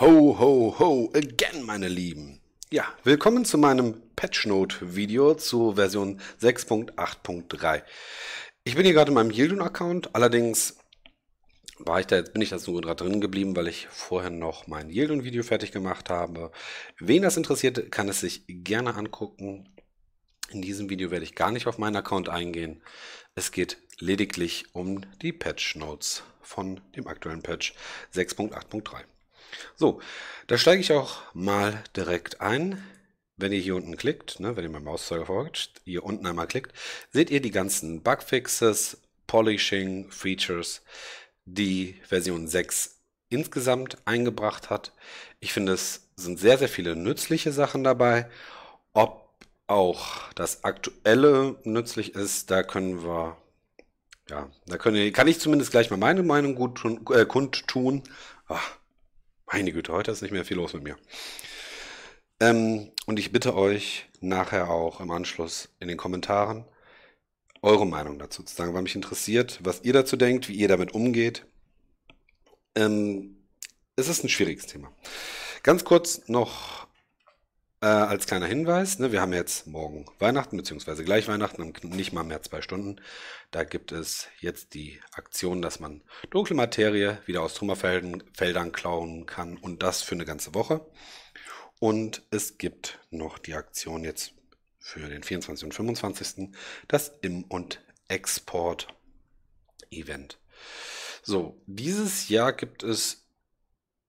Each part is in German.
Ho, ho, ho, again, meine Lieben. Ja, willkommen zu meinem Patchnote-Video zu Version 6.8.3. Ich bin hier gerade in meinem Yieldun-Account, allerdings war ich da, jetzt bin ich da nur gerade drin geblieben, weil ich vorher noch mein Yieldun-Video fertig gemacht habe. Wen das interessiert, kann es sich gerne angucken. In diesem Video werde ich gar nicht auf meinen Account eingehen. Es geht lediglich um die Patchnotes von dem aktuellen Patch 6.8.3. So, da steige ich auch mal direkt ein. Wenn ihr hier unten klickt, ne, wenn ihr meinen Mauszeiger folgt, hier unten einmal klickt, seht ihr die ganzen Bugfixes, Polishing, Features, die Version 6 insgesamt eingebracht hat. Ich finde, es sind sehr, sehr viele nützliche Sachen dabei. Ob auch das aktuelle nützlich ist, da können wir, ja, da können, kann ich zumindest gleich mal meine Meinung gut tun, äh, kundtun. Ach meine Güte, heute ist nicht mehr viel los mit mir. Ähm, und ich bitte euch nachher auch im Anschluss in den Kommentaren eure Meinung dazu zu sagen, weil mich interessiert, was ihr dazu denkt, wie ihr damit umgeht. Ähm, es ist ein schwieriges Thema. Ganz kurz noch äh, als kleiner Hinweis, ne, wir haben jetzt morgen Weihnachten, beziehungsweise gleich Weihnachten, nicht mal mehr zwei Stunden. Da gibt es jetzt die Aktion, dass man dunkle Materie wieder aus Trümmerfeldern klauen kann und das für eine ganze Woche. Und es gibt noch die Aktion jetzt für den 24. und 25. das Im- und Export-Event. So, dieses Jahr gibt es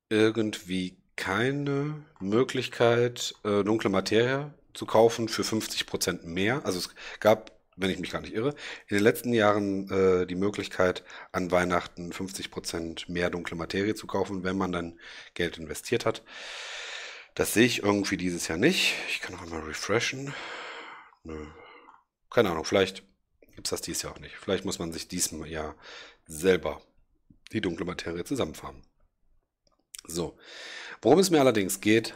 irgendwie keine Möglichkeit, äh, dunkle Materie zu kaufen für 50% mehr. Also es gab, wenn ich mich gar nicht irre, in den letzten Jahren äh, die Möglichkeit, an Weihnachten 50% mehr dunkle Materie zu kaufen, wenn man dann Geld investiert hat. Das sehe ich irgendwie dieses Jahr nicht. Ich kann noch einmal refreshen. Nö. Keine Ahnung, vielleicht gibt es das dieses Jahr auch nicht. Vielleicht muss man sich diesem Jahr selber die dunkle Materie zusammenfahren. So. Worum es mir allerdings geht,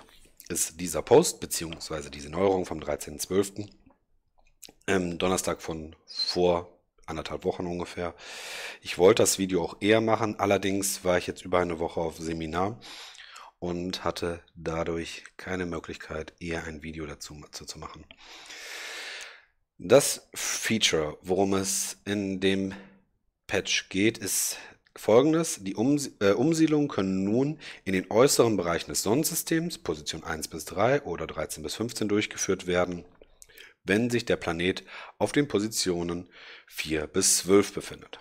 ist dieser Post bzw. diese Neuerung vom 13.12. Ähm, Donnerstag von vor anderthalb Wochen ungefähr. Ich wollte das Video auch eher machen, allerdings war ich jetzt über eine Woche auf Seminar und hatte dadurch keine Möglichkeit, eher ein Video dazu, dazu zu machen. Das Feature, worum es in dem Patch geht, ist Folgendes: Die äh, Umsiedlungen können nun in den äußeren Bereichen des Sonnensystems (Position 1 bis 3 oder 13 bis 15) durchgeführt werden, wenn sich der Planet auf den Positionen 4 bis 12 befindet.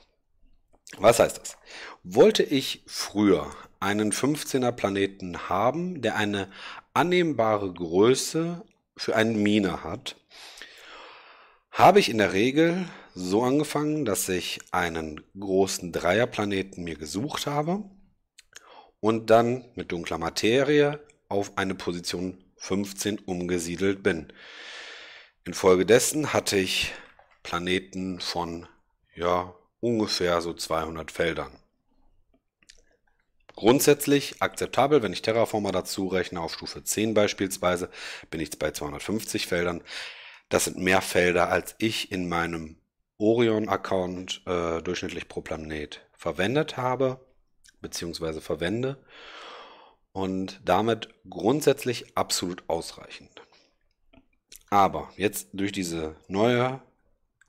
Was heißt das? Wollte ich früher einen 15er Planeten haben, der eine annehmbare Größe für einen Mine hat, habe ich in der Regel so angefangen, dass ich einen großen Dreierplaneten mir gesucht habe und dann mit dunkler Materie auf eine Position 15 umgesiedelt bin. Infolgedessen hatte ich Planeten von ja, ungefähr so 200 Feldern. Grundsätzlich akzeptabel, wenn ich Terraformer dazu rechne, auf Stufe 10 beispielsweise, bin ich bei 250 Feldern. Das sind mehr Felder, als ich in meinem Orion-Account äh, durchschnittlich pro Planet verwendet habe, beziehungsweise verwende. Und damit grundsätzlich absolut ausreichend. Aber jetzt durch diese neue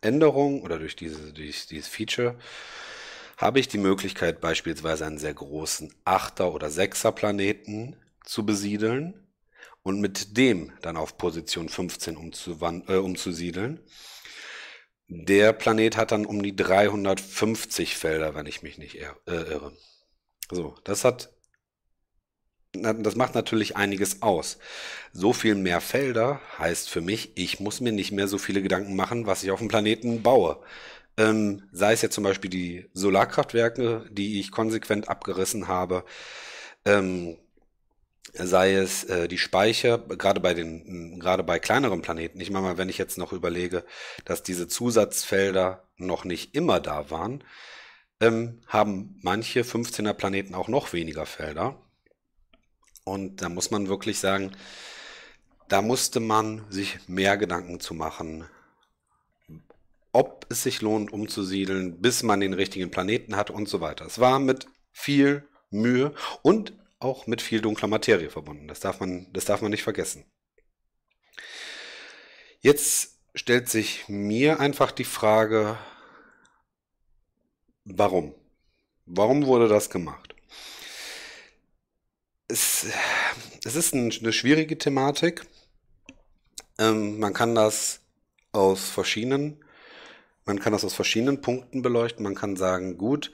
Änderung oder durch, diese, durch dieses Feature habe ich die Möglichkeit, beispielsweise einen sehr großen 8er oder 6er planeten zu besiedeln und mit dem dann auf Position 15 umzuwand- äh, umzusiedeln der Planet hat dann um die 350 Felder, wenn ich mich nicht äh, irre. So, das hat das macht natürlich einiges aus. So viel mehr Felder heißt für mich, ich muss mir nicht mehr so viele Gedanken machen, was ich auf dem Planeten baue. Ähm, sei es jetzt zum Beispiel die Solarkraftwerke, die ich konsequent abgerissen habe. Ähm, sei es äh, die Speicher, gerade bei den, gerade bei kleineren Planeten. Ich meine mal, wenn ich jetzt noch überlege, dass diese Zusatzfelder noch nicht immer da waren, ähm, haben manche 15er Planeten auch noch weniger Felder. Und da muss man wirklich sagen, da musste man sich mehr Gedanken zu machen, ob es sich lohnt, umzusiedeln, bis man den richtigen Planeten hat und so weiter. Es war mit viel Mühe und auch mit viel dunkler Materie verbunden. Das darf man, das darf man nicht vergessen. Jetzt stellt sich mir einfach die Frage, warum? Warum wurde das gemacht? Es, es ist eine schwierige Thematik. Ähm, man kann das aus verschiedenen, man kann das aus verschiedenen Punkten beleuchten. Man kann sagen, gut,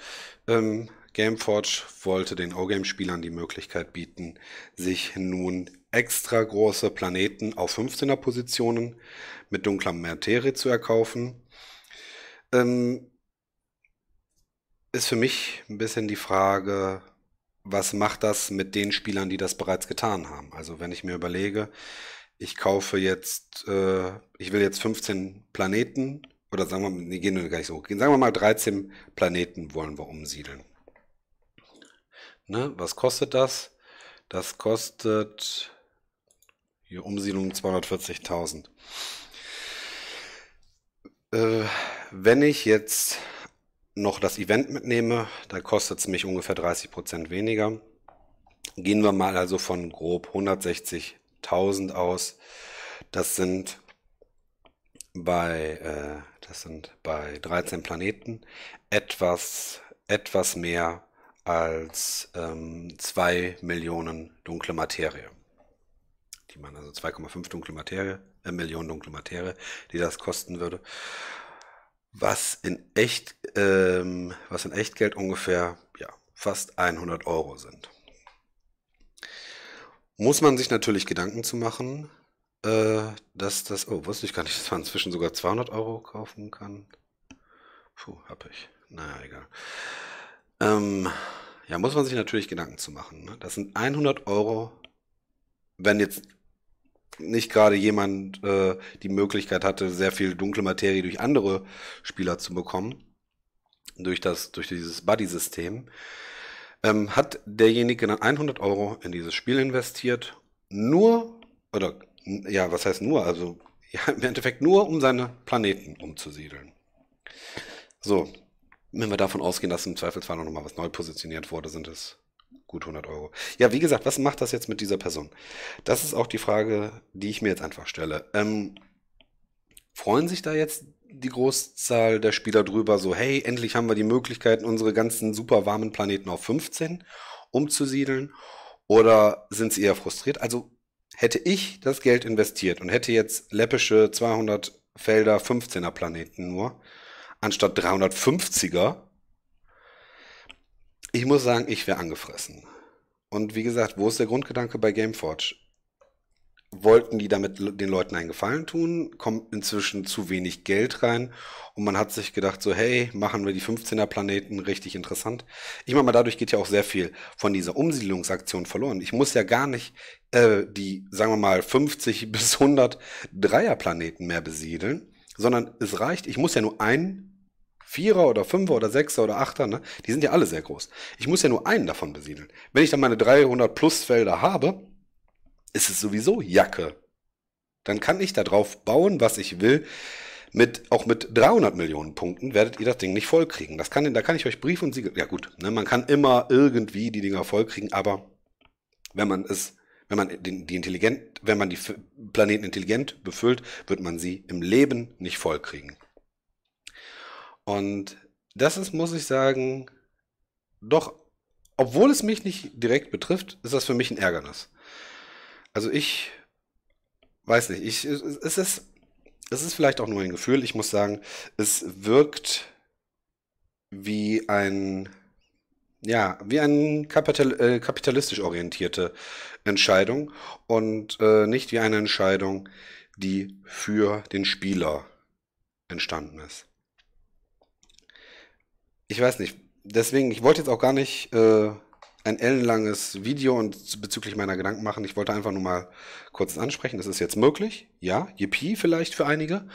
ähm, Gameforge wollte den O-Game-Spielern die Möglichkeit bieten, sich nun extra große Planeten auf 15er Positionen mit dunkler Materie zu erkaufen. Ähm, ist für mich ein bisschen die Frage, was macht das mit den Spielern, die das bereits getan haben? Also wenn ich mir überlege, ich kaufe jetzt, äh, ich will jetzt 15 Planeten oder sagen wir, nee, gehen wir gar nicht so, sagen wir mal 13 Planeten wollen wir umsiedeln. Ne? Was kostet das? Das kostet hier Umsiedlung 240.000. Äh, wenn ich jetzt noch das Event mitnehme, dann kostet es mich ungefähr 30% weniger. Gehen wir mal also von grob 160.000 aus. Das sind bei, äh, das sind bei 13 Planeten etwas, etwas mehr als ähm, 2 Millionen dunkle Materie. Die man also 2,5 dunkle Materie, äh, Millionen dunkle Materie, die das kosten würde. Was in echt, ähm, was in Echtgeld ungefähr ja, fast 100 Euro sind. Muss man sich natürlich Gedanken zu machen, äh, dass das, oh, wusste ich gar nicht, dass man inzwischen sogar 200 Euro kaufen kann. Puh, hab ich. Naja, egal. Ähm, ja, muss man sich natürlich Gedanken zu machen. Ne? Das sind 100 Euro, wenn jetzt nicht gerade jemand äh, die Möglichkeit hatte, sehr viel dunkle Materie durch andere Spieler zu bekommen, durch, das, durch dieses Buddy-System, ähm, hat derjenige dann 100 Euro in dieses Spiel investiert, nur, oder ja, was heißt nur, also ja, im Endeffekt nur, um seine Planeten umzusiedeln. So, wenn wir davon ausgehen, dass im Zweifelsfall noch mal was neu positioniert wurde, sind es gut 100 Euro. Ja, wie gesagt, was macht das jetzt mit dieser Person? Das ist auch die Frage, die ich mir jetzt einfach stelle. Ähm, freuen sich da jetzt die Großzahl der Spieler drüber, so hey, endlich haben wir die Möglichkeit, unsere ganzen super warmen Planeten auf 15 umzusiedeln? Oder sind sie eher frustriert? Also hätte ich das Geld investiert und hätte jetzt läppische 200 Felder 15er Planeten nur, anstatt 350er. Ich muss sagen, ich wäre angefressen. Und wie gesagt, wo ist der Grundgedanke bei Gameforge? Wollten die damit den Leuten einen Gefallen tun? Kommt inzwischen zu wenig Geld rein? Und man hat sich gedacht, so, hey, machen wir die 15er Planeten richtig interessant. Ich meine mal, dadurch geht ja auch sehr viel von dieser Umsiedlungsaktion verloren. Ich muss ja gar nicht äh, die, sagen wir mal, 50 bis 100 Dreier Planeten mehr besiedeln, sondern es reicht, ich muss ja nur einen Vierer oder Fünfer oder Sechser oder Achter, ne? die sind ja alle sehr groß. Ich muss ja nur einen davon besiedeln. Wenn ich dann meine 300 plus Felder habe, ist es sowieso Jacke. Dann kann ich da drauf bauen, was ich will. Mit, auch mit 300 Millionen Punkten werdet ihr das Ding nicht vollkriegen. Das kann, da kann ich euch Brief und Siegel. Ja gut, ne, man kann immer irgendwie die Dinger vollkriegen, aber wenn man es, wenn man die, die intelligent, wenn man die Planeten intelligent befüllt, wird man sie im Leben nicht vollkriegen. Und das ist, muss ich sagen, doch, obwohl es mich nicht direkt betrifft, ist das für mich ein Ärgernis. Also ich weiß nicht, ich, es, ist, es ist vielleicht auch nur ein Gefühl. Ich muss sagen, es wirkt wie ein, ja, wie eine Kapital, äh, kapitalistisch orientierte Entscheidung und äh, nicht wie eine Entscheidung, die für den Spieler entstanden ist ich weiß nicht. Deswegen, ich wollte jetzt auch gar nicht äh, ein ellenlanges Video und bezüglich meiner Gedanken machen. Ich wollte einfach nur mal kurz ansprechen. Das ist jetzt möglich. Ja, Yippie vielleicht für einige.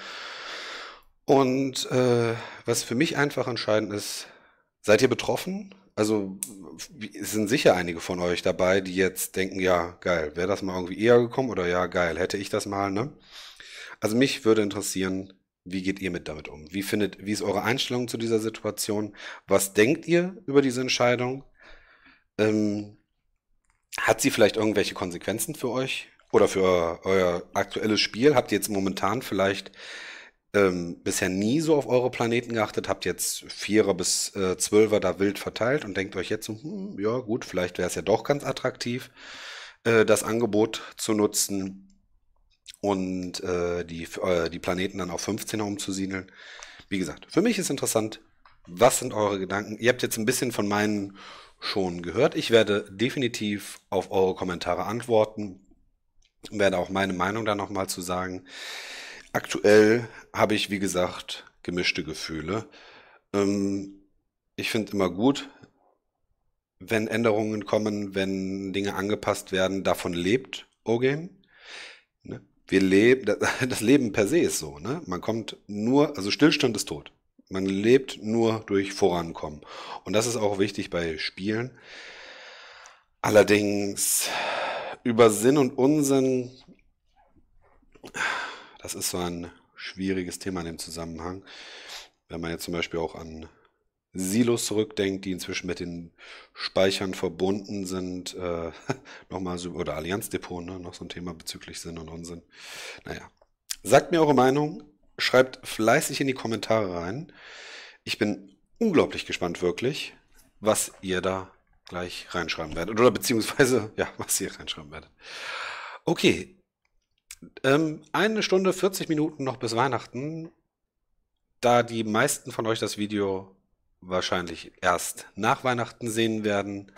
Und äh, was für mich einfach entscheidend ist, seid ihr betroffen? Also es sind sicher einige von euch dabei, die jetzt denken, ja, geil, wäre das mal irgendwie eher gekommen oder ja, geil, hätte ich das mal, ne? Also mich würde interessieren, wie geht ihr mit damit um? Wie findet, wie ist eure Einstellung zu dieser Situation? Was denkt ihr über diese Entscheidung? Ähm, hat sie vielleicht irgendwelche Konsequenzen für euch oder für euer aktuelles Spiel? Habt ihr jetzt momentan vielleicht ähm, bisher nie so auf eure Planeten geachtet? Habt jetzt Vierer bis äh, Zwölfer da wild verteilt und denkt euch jetzt so, hm, ja gut, vielleicht wäre es ja doch ganz attraktiv, äh, das Angebot zu nutzen und äh, die, äh, die Planeten dann auf 15er umzusiedeln. Wie gesagt, für mich ist interessant, was sind eure Gedanken? Ihr habt jetzt ein bisschen von meinen schon gehört. Ich werde definitiv auf eure Kommentare antworten und werde auch meine Meinung da nochmal zu sagen. Aktuell habe ich, wie gesagt, gemischte Gefühle. Ähm, ich finde immer gut, wenn Änderungen kommen, wenn Dinge angepasst werden, davon lebt OGame wir leben, das Leben per se ist so, ne? Man kommt nur, also Stillstand ist tot. Man lebt nur durch Vorankommen. Und das ist auch wichtig bei Spielen. Allerdings über Sinn und Unsinn, das ist so ein schwieriges Thema in dem Zusammenhang. Wenn man jetzt zum Beispiel auch an Silos zurückdenkt, die inzwischen mit den Speichern verbunden sind, äh, nochmal so, oder Allianzdepot, ne, noch so ein Thema bezüglich Sinn und Unsinn. Naja. Sagt mir eure Meinung, schreibt fleißig in die Kommentare rein. Ich bin unglaublich gespannt, wirklich, was ihr da gleich reinschreiben werdet. Oder beziehungsweise, ja, was ihr reinschreiben werdet. Okay. Ähm, eine Stunde, 40 Minuten noch bis Weihnachten. Da die meisten von euch das Video wahrscheinlich erst nach Weihnachten sehen werden.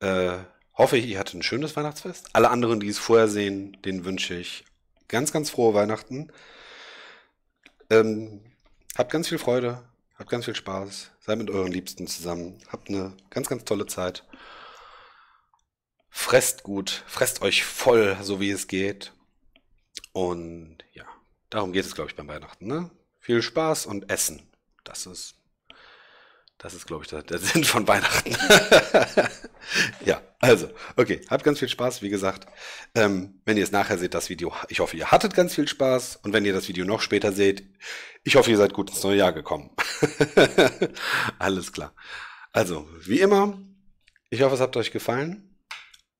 Äh, hoffe ich, ihr hattet ein schönes Weihnachtsfest. Alle anderen, die es vorher sehen, denen wünsche ich ganz, ganz frohe Weihnachten. Ähm, habt ganz viel Freude, habt ganz viel Spaß, seid mit euren Liebsten zusammen, habt eine ganz, ganz tolle Zeit. Fresst gut, fresst euch voll, so wie es geht. Und ja, darum geht es, glaube ich, beim Weihnachten. Ne? Viel Spaß und Essen. Das ist das ist, glaube ich, der, Sinn von Weihnachten. ja, also, okay. Habt ganz viel Spaß, wie gesagt. Ähm, wenn ihr es nachher seht, das Video, ich hoffe, ihr hattet ganz viel Spaß. Und wenn ihr das Video noch später seht, ich hoffe, ihr seid gut ins neue Jahr gekommen. Alles klar. Also, wie immer, ich hoffe, es hat euch gefallen.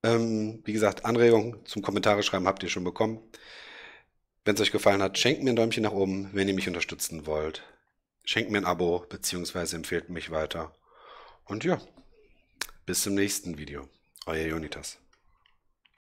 Ähm, wie gesagt, Anregungen zum Kommentare schreiben habt ihr schon bekommen. Wenn es euch gefallen hat, schenkt mir ein Däumchen nach oben, wenn ihr mich unterstützen wollt schenkt mir ein Abo beziehungsweise empfehlt mich weiter. Und ja, bis zum nächsten Video. Euer Jonitas.